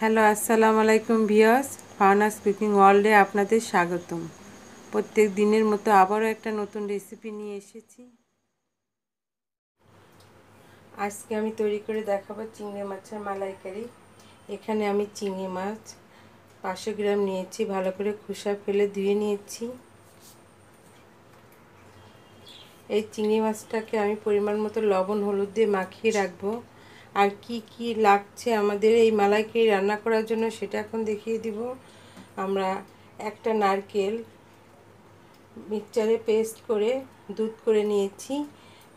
hello আসসালামু আলাইকুম ভিয়াস furnace cooking ওয়ার্ল্ডে আপনাদের স্বাগতম প্রত্যেক দিনের মতো আবারও একটা নতুন রেসিপি নিয়ে এসেছি আজকে আমি তৈরি করে দেখাবো চিংড়ি মাছের মালাইকারি এখানে আমি চিংড়ি মাছ পাঁচশো গ্রাম নিয়েছি ভালো করে খোসা ফেলে ধুয়ে নিয়েছি এই চিংড়ি মাছটাকে আমি পরিমাণ মতো লবণ হলুদ দিয়ে মাখিয়ে রাখবো আর কি কি লাগছে আমাদের এই মালাইকারি রান্না করার জন্য সেটা এখন দেখিয়ে দিব আমরা একটা নারকেল মিক্সচারে পেস্ট করে দুধ করে নিয়েছি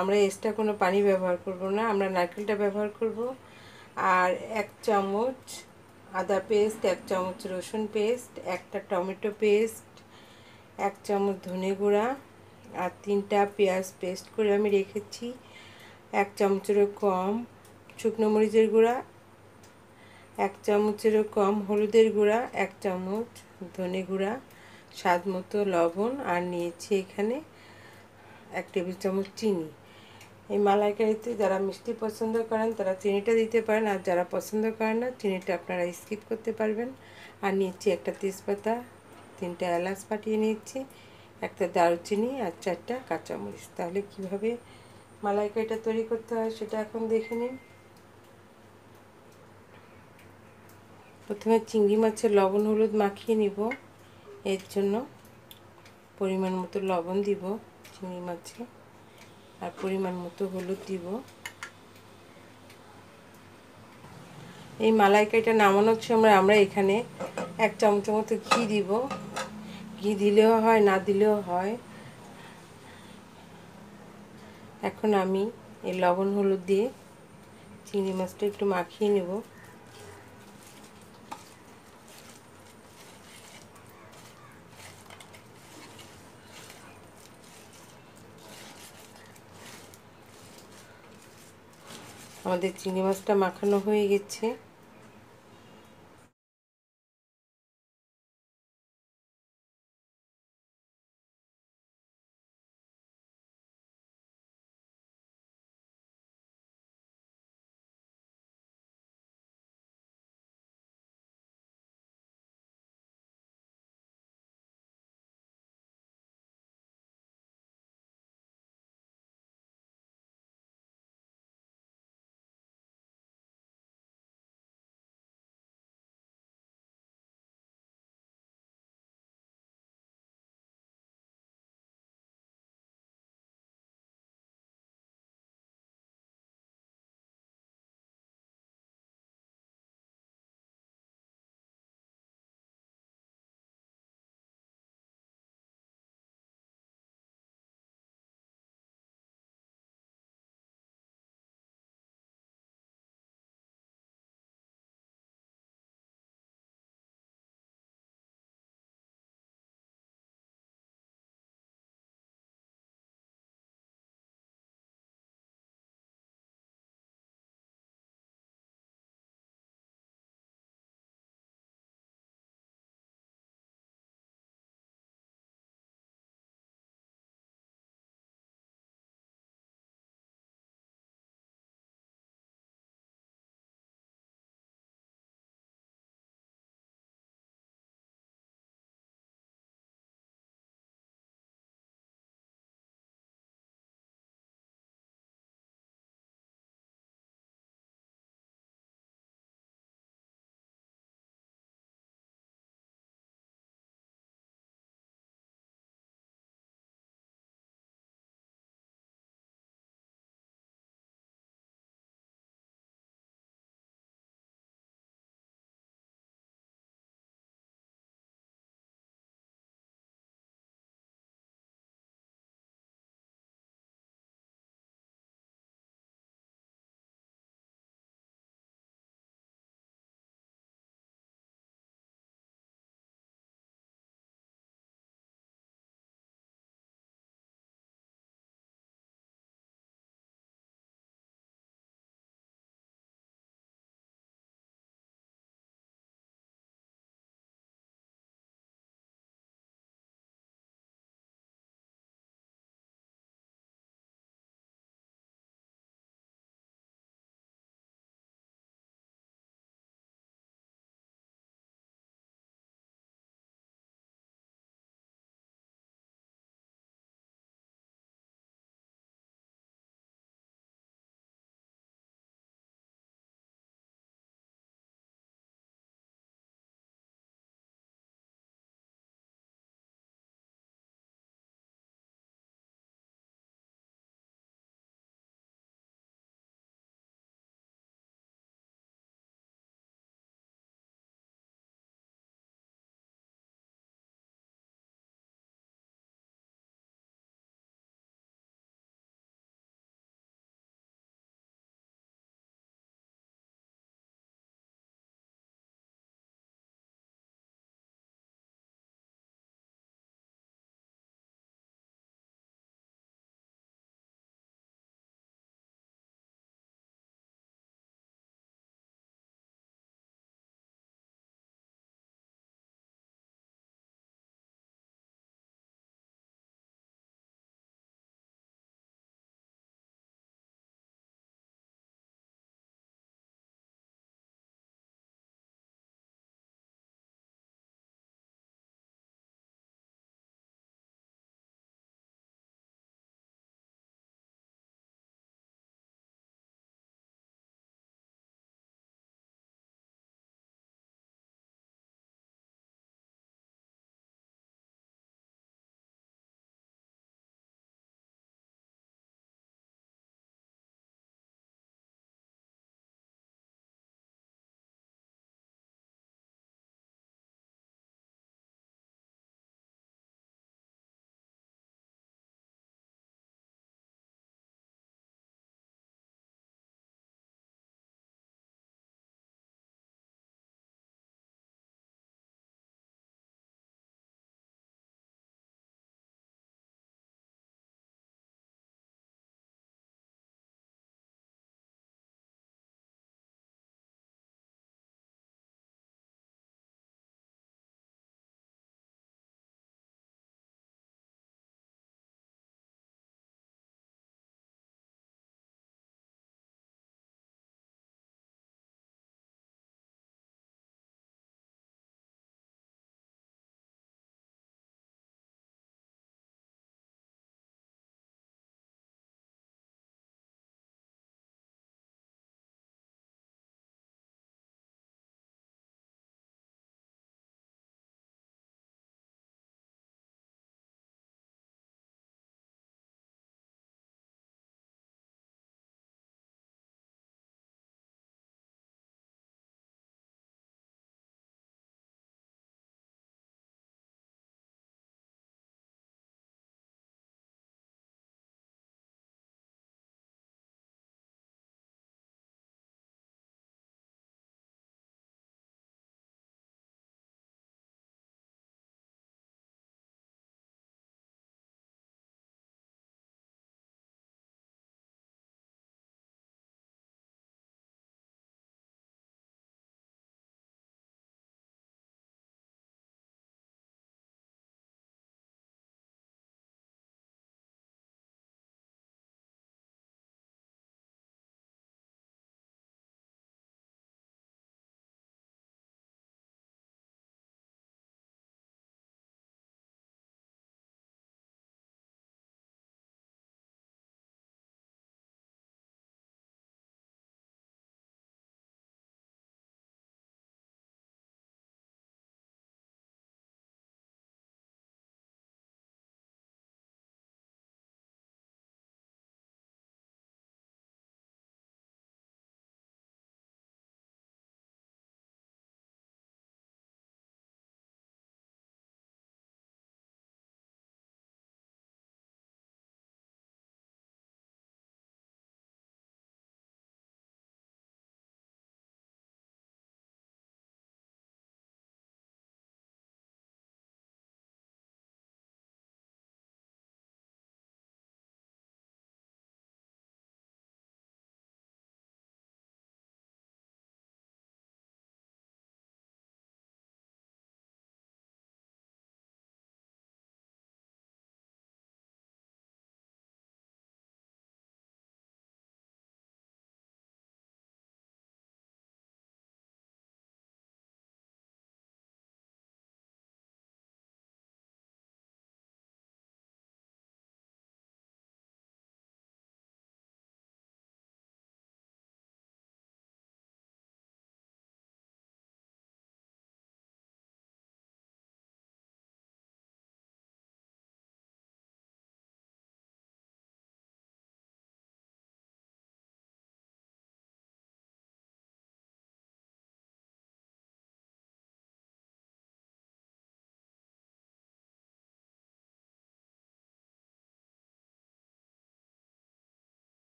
আমরা এক্সট্রা কোনো পানি ব্যবহার করব না আমরা নারকেলটা ব্যবহার করব আর এক চামচ আদা পেস্ট এক চামচ রসুন পেস্ট একটা টমেটো পেস্ট এক চামচ ধনে গুঁড়া আর তিনটা পেঁয়াজ পেস্ট করে আমি রেখেছি এক চামচেরও কম শুকনো মরিচের গুঁড়া এক চামচেরও কম হলুদের গুঁড়া এক চামচ ধনে গুঁড়া স্বাদ মতো লবণ আর নিয়েছি এখানে এক টেবিল চামচ চিনি এই মালাইকারিতে যারা মিষ্টি পছন্দ করেন তারা চিনিটা দিতে পারেন আর যারা পছন্দ করেন না চিনিটা আপনারা স্কিপ করতে পারবেন আর নিয়েছি একটা তেজপাতা তিনটা এলাচ পাঠিয়ে নিয়েছি একটা দারুচিনি আর চারটা কাঁচামরিচ তাহলে কীভাবে মালাইকারিটা তৈরি করতে হয় সেটা এখন দেখে নিন প্রথমে চিংড়ি মাছের লবণ হলুদ মাখিয়ে নিব এর জন্য পরিমাণ মতো লবণ দিব চিংড়ি মাছে আর পরিমাণ মতো হলুদ দিব এই মালাইকাইটা নামানোর সময় আমরা এখানে এক চামচ মতো ঘি দিব ঘি দিলেও হয় না দিলেও হয় এখন আমি এই লবণ হলুদ দিয়ে চিংড়ি মাছটা একটু মাখিয়ে নেবো আমাদের চিংড়ি মাছটা মাখানো হয়ে গেছে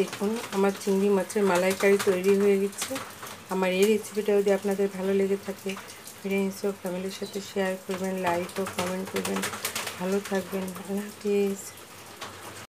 দেখুন আমার চিংড়ি মাছের মালাইকারি তৈরি হয়ে গেছে আমার এই রেসিপিটা যদি আপনাদের ভালো লেগে থাকে ফ্রেন্ডস ও ফ্যামিলির সাথে শেয়ার করবেন লাইক ও কমেন্ট করবেন ভালো থাকবেন আল্লাহ হাফিজ